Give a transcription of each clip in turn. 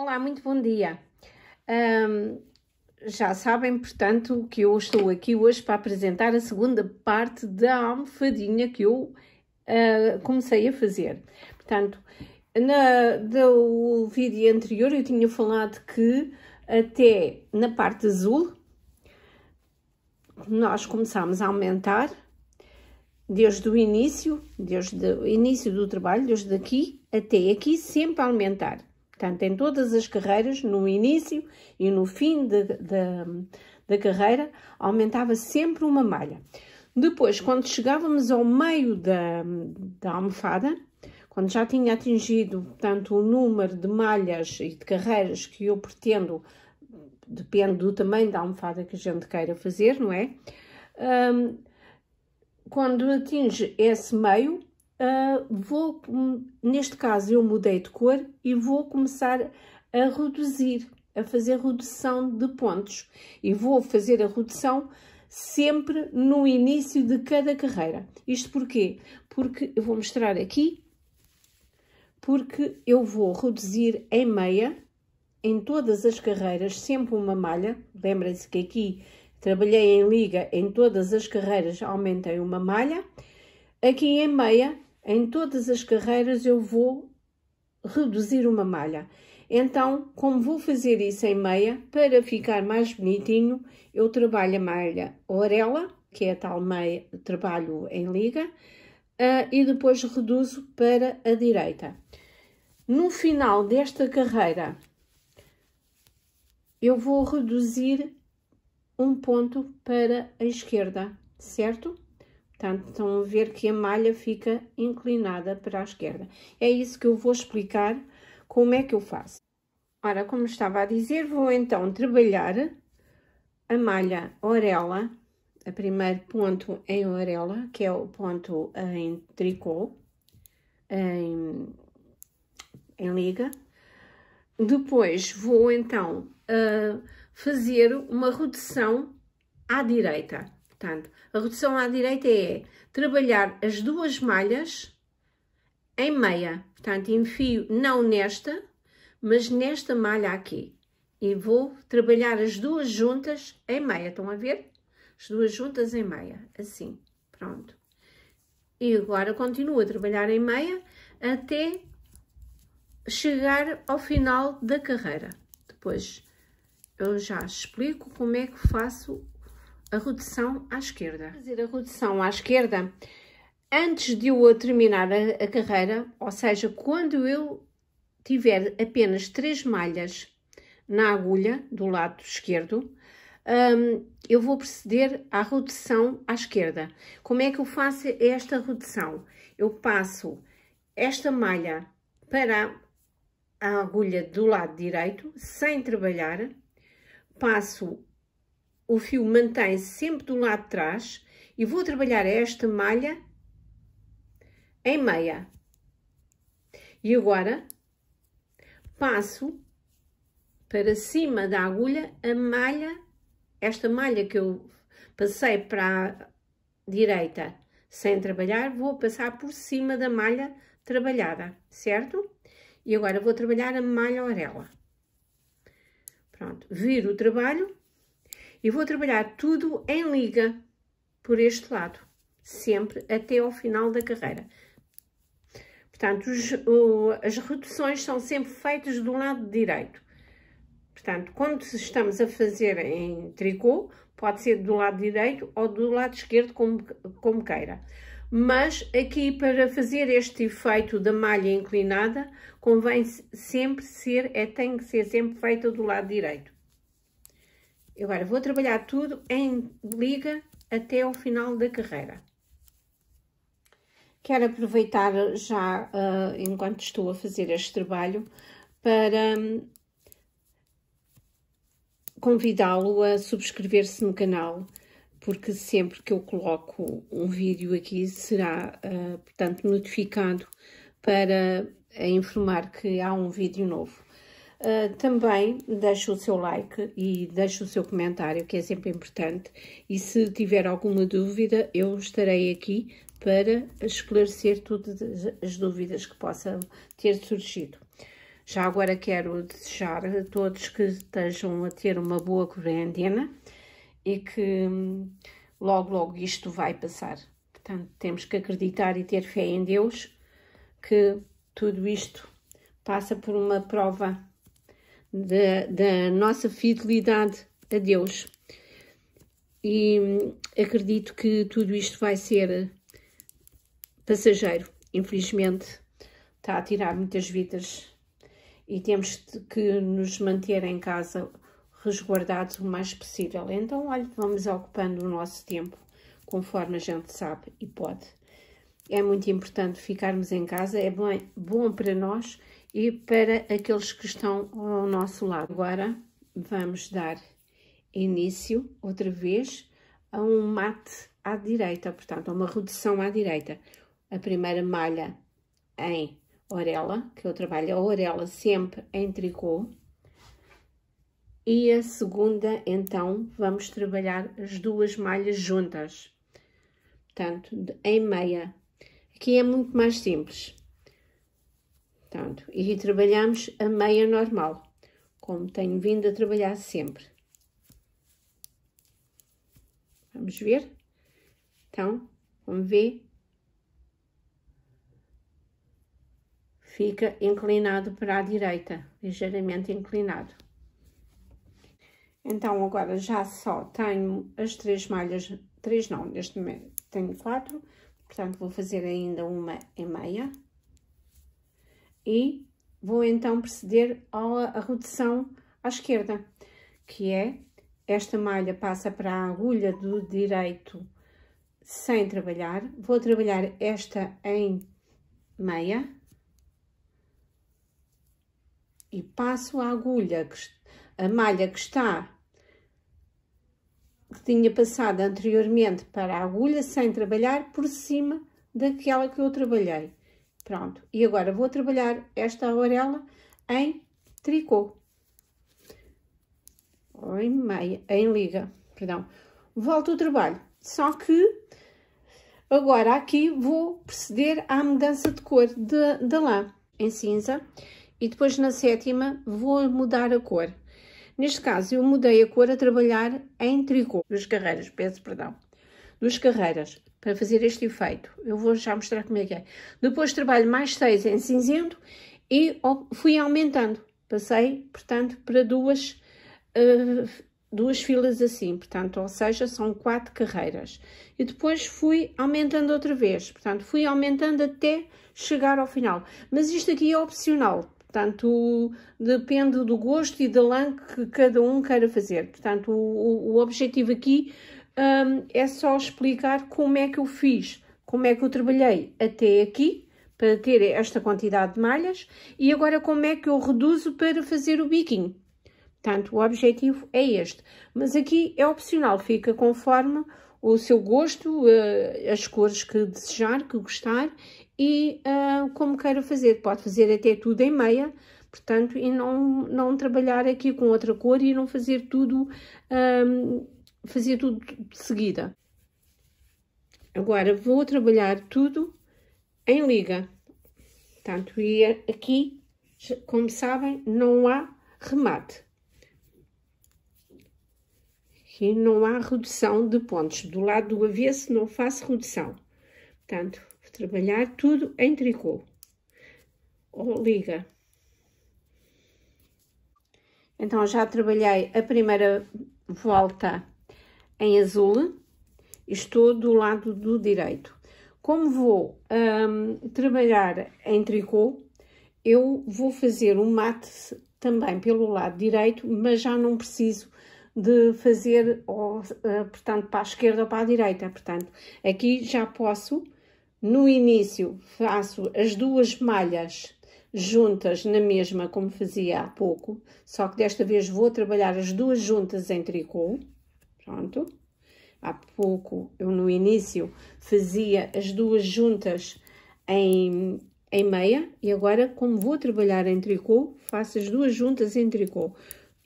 Olá, muito bom dia. Um, já sabem, portanto, que eu estou aqui hoje para apresentar a segunda parte da almofadinha que eu uh, comecei a fazer. Portanto, na, do vídeo anterior eu tinha falado que até na parte azul nós começámos a aumentar desde o início, desde o início do trabalho, desde aqui até aqui, sempre a aumentar. Portanto, em todas as carreiras, no início e no fim da carreira, aumentava sempre uma malha. Depois, quando chegávamos ao meio da, da almofada, quando já tinha atingido, tanto o número de malhas e de carreiras que eu pretendo, depende do tamanho da almofada que a gente queira fazer, não é? Um, quando atinge esse meio, Uh, vou, neste caso eu mudei de cor e vou começar a reduzir, a fazer redução de pontos. E vou fazer a redução sempre no início de cada carreira. Isto porquê? Porque eu vou mostrar aqui, porque eu vou reduzir em meia, em todas as carreiras, sempre uma malha. Lembrem-se que aqui trabalhei em liga, em todas as carreiras aumentei uma malha. Aqui em meia em todas as carreiras eu vou reduzir uma malha. Então, como vou fazer isso em meia, para ficar mais bonitinho, eu trabalho a malha orelha, que é a tal meia, trabalho em liga, uh, e depois reduzo para a direita. No final desta carreira, eu vou reduzir um ponto para a esquerda, certo? Portanto, estão a ver que a malha fica inclinada para a esquerda. É isso que eu vou explicar como é que eu faço. Ora, como estava a dizer, vou então trabalhar a malha orelha, a primeiro ponto em orelha, que é o ponto em tricô, em, em liga. Depois vou então uh, fazer uma rotação à direita. Portanto, a redução à direita é trabalhar as duas malhas em meia. Portanto, enfio não nesta, mas nesta malha aqui. E vou trabalhar as duas juntas em meia. Estão a ver? As duas juntas em meia. Assim. Pronto. E agora continuo a trabalhar em meia até chegar ao final da carreira. Depois eu já explico como é que faço a rotação à esquerda. Fazer a rotação à esquerda antes de eu terminar a, a carreira, ou seja, quando eu tiver apenas três malhas na agulha do lado esquerdo, um, eu vou proceder à rotação à esquerda. Como é que eu faço esta rotação? Eu passo esta malha para a agulha do lado direito, sem trabalhar, passo o fio mantém-se sempre do lado de trás e vou trabalhar esta malha em meia. E agora passo para cima da agulha a malha, esta malha que eu passei para a direita sem trabalhar, vou passar por cima da malha trabalhada, certo? E agora vou trabalhar a malha orelha. Pronto, viro o trabalho e vou trabalhar tudo em liga por este lado, sempre até ao final da carreira. Portanto, os, o, as reduções são sempre feitas do lado direito. Portanto, quando estamos a fazer em tricô, pode ser do lado direito ou do lado esquerdo, como, como queira. Mas aqui, para fazer este efeito da malha inclinada, convém sempre ser, é, tem que ser sempre feita do lado direito. Agora, vou trabalhar tudo em liga até ao final da carreira. Quero aproveitar já, uh, enquanto estou a fazer este trabalho, para um, convidá-lo a subscrever-se no canal, porque sempre que eu coloco um vídeo aqui será, uh, portanto, notificado para eh, informar que há um vídeo novo. Ah, também deixe o seu like e deixe o seu comentário, que é sempre importante. E se tiver alguma dúvida, eu estarei aqui para esclarecer todas as dúvidas que possam ter surgido. Já agora quero desejar a todos que estejam a ter uma boa quarentena e que hum, logo, logo isto vai passar. Portanto, temos que acreditar e ter fé em Deus que tudo isto passa por uma prova da, da nossa fidelidade a Deus. E hum, acredito que tudo isto vai ser passageiro, infelizmente. Está a tirar muitas vidas e temos que nos manter em casa resguardados o mais possível. Então, olha, vamos ocupando o nosso tempo conforme a gente sabe e pode. É muito importante ficarmos em casa, é bom, bom para nós e para aqueles que estão ao nosso lado. Agora vamos dar início outra vez a um mate à direita, portanto, a uma redução à direita. A primeira malha em orelha, que eu trabalho a orelha sempre em tricô. E a segunda, então, vamos trabalhar as duas malhas juntas. Portanto, em meia. Aqui é muito mais simples. Pronto, e trabalhamos a meia normal, como tenho vindo a trabalhar sempre. Vamos ver? Então, como ver. fica inclinado para a direita, ligeiramente inclinado. Então, agora já só tenho as três malhas, três não, neste momento tenho quatro, portanto vou fazer ainda uma em meia e vou então proceder à redução à esquerda, que é esta malha passa para a agulha do direito sem trabalhar. Vou trabalhar esta em meia e passo a agulha, a malha que está, que tinha passado anteriormente para a agulha sem trabalhar, por cima daquela que eu trabalhei. Pronto, e agora vou trabalhar esta orelha em tricô. Ou em meia, em liga, perdão. Volto ao trabalho, só que agora aqui vou proceder à mudança de cor da lã em cinza e depois na sétima vou mudar a cor. Neste caso, eu mudei a cor a trabalhar em tricô dos carreiras, peço perdão, dos carreiras para fazer este efeito. Eu vou já mostrar como é que é. Depois trabalho mais seis em cinzento e fui aumentando. Passei, portanto, para duas, uh, duas filas assim, portanto, ou seja, são quatro carreiras. E depois fui aumentando outra vez, portanto, fui aumentando até chegar ao final. Mas isto aqui é opcional, Portanto, depende do gosto e da lã que cada um queira fazer. Portanto, o, o objetivo aqui um, é só explicar como é que eu fiz, como é que eu trabalhei até aqui para ter esta quantidade de malhas e agora como é que eu reduzo para fazer o biquinho. Portanto, o objetivo é este. Mas aqui é opcional, fica conforme o seu gosto, eh, as cores que desejar, que gostar e eh, como queira fazer. Pode fazer até tudo em meia, portanto, e não, não trabalhar aqui com outra cor e não fazer tudo um, fazia tudo de seguida. Agora vou trabalhar tudo em liga. Portanto, e aqui, como sabem, não há remate. E não há redução de pontos. Do lado do avesso não faço redução. Portanto, vou trabalhar tudo em tricô. Ou liga. Então, já trabalhei a primeira volta em azul, estou do lado do direito. Como vou um, trabalhar em tricô, eu vou fazer um mate também pelo lado direito, mas já não preciso de fazer, ou, eh, portanto, para a esquerda ou para a direita. Portanto, aqui já posso, no início, faço as duas malhas juntas na mesma, como fazia há pouco, só que desta vez vou trabalhar as duas juntas em tricô pronto. Há pouco, eu no início, fazia as duas juntas em, em meia e agora, como vou trabalhar em tricô, faço as duas juntas em tricô.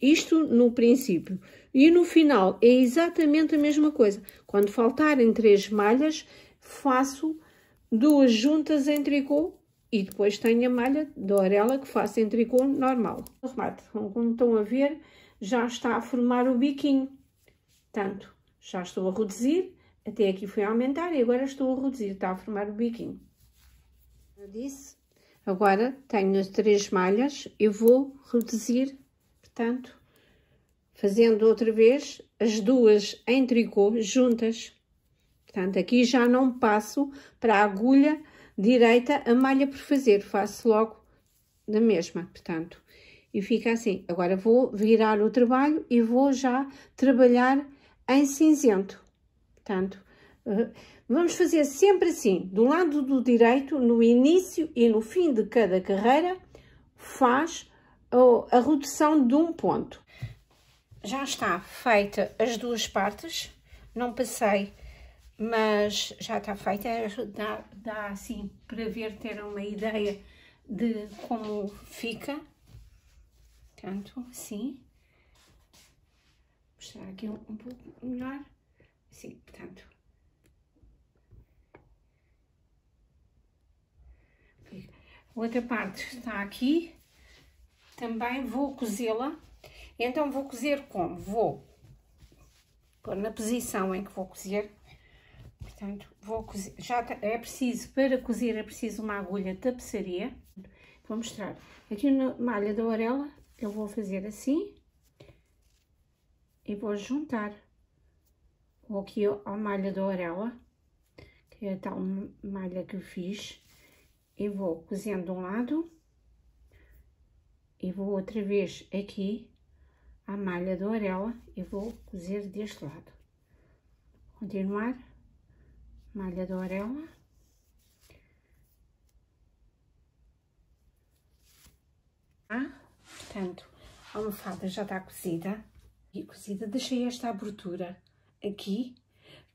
Isto no princípio. E no final é exatamente a mesma coisa. Quando faltarem três malhas, faço duas juntas em tricô e depois tenho a malha da orelha que faço em tricô normal. como estão a ver, já está a formar o biquinho. Portanto, já estou a reduzir, até aqui foi aumentar e agora estou a reduzir, está a formar o biquinho. Eu disse, agora tenho as três malhas, eu vou reduzir, portanto, fazendo outra vez as duas em tricô juntas. Portanto, aqui já não passo para a agulha direita a malha por fazer, faço logo da mesma, portanto. E fica assim. Agora vou virar o trabalho e vou já trabalhar em cinzento. Portanto, eh, vamos fazer sempre assim, do lado do direito, no início e no fim de cada carreira, faz a redução de um ponto. Já está feita as duas partes, não passei, mas já está feita, é, dá, dá assim para ver, ter uma ideia de como fica. Portanto, assim mostrar aqui um, um pouco melhor. sim, portanto. A outra parte está aqui. Também vou cozê-la. Então, vou cozer como? Vou pôr na posição em que vou cozer. Portanto, vou cozer. Já tá, é preciso, para cozer, é preciso uma agulha de tapeçaria. Vou mostrar. Aqui na malha da orelha, eu vou fazer assim e vou juntar. aqui a malha da orelha, que é a tal malha que eu fiz, e vou cozendo de um lado e vou outra vez aqui à malha da orelha e vou cozer deste lado. Continuar, malha da orelha. Ah, portanto, a almofada já está cozida e cozida, deixei esta abertura aqui,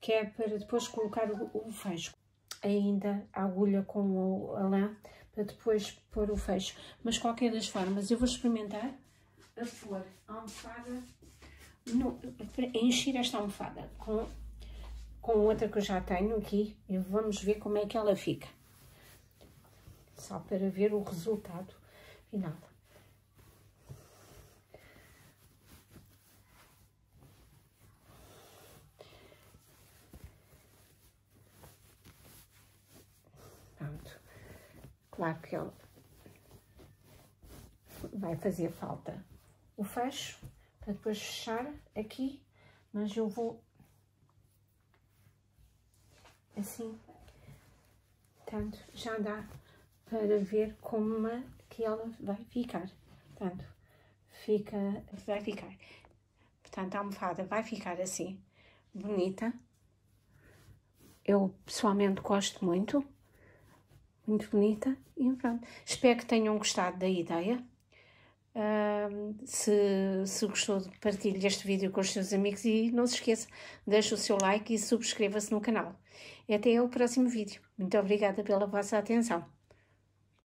que é para depois colocar o, o fecho. Ainda a agulha com a lã, para depois pôr o fecho. Mas qualquer das formas, eu vou experimentar a pôr a almofada, no, encher esta almofada com, com outra que eu já tenho aqui e vamos ver como é que ela fica. Só para ver o resultado final. Claro que ele vai fazer falta o fecho para depois fechar aqui, mas eu vou assim, tanto já dá para ver como que ela vai ficar, tanto fica, vai ficar, portanto a almofada vai ficar assim, bonita, eu pessoalmente gosto muito, muito bonita. E pronto. Espero que tenham gostado da ideia. Uh, se, se gostou, partilhe este vídeo com os seus amigos e não se esqueça, deixe o seu like e subscreva-se no canal. até ao próximo vídeo. Muito obrigada pela vossa atenção.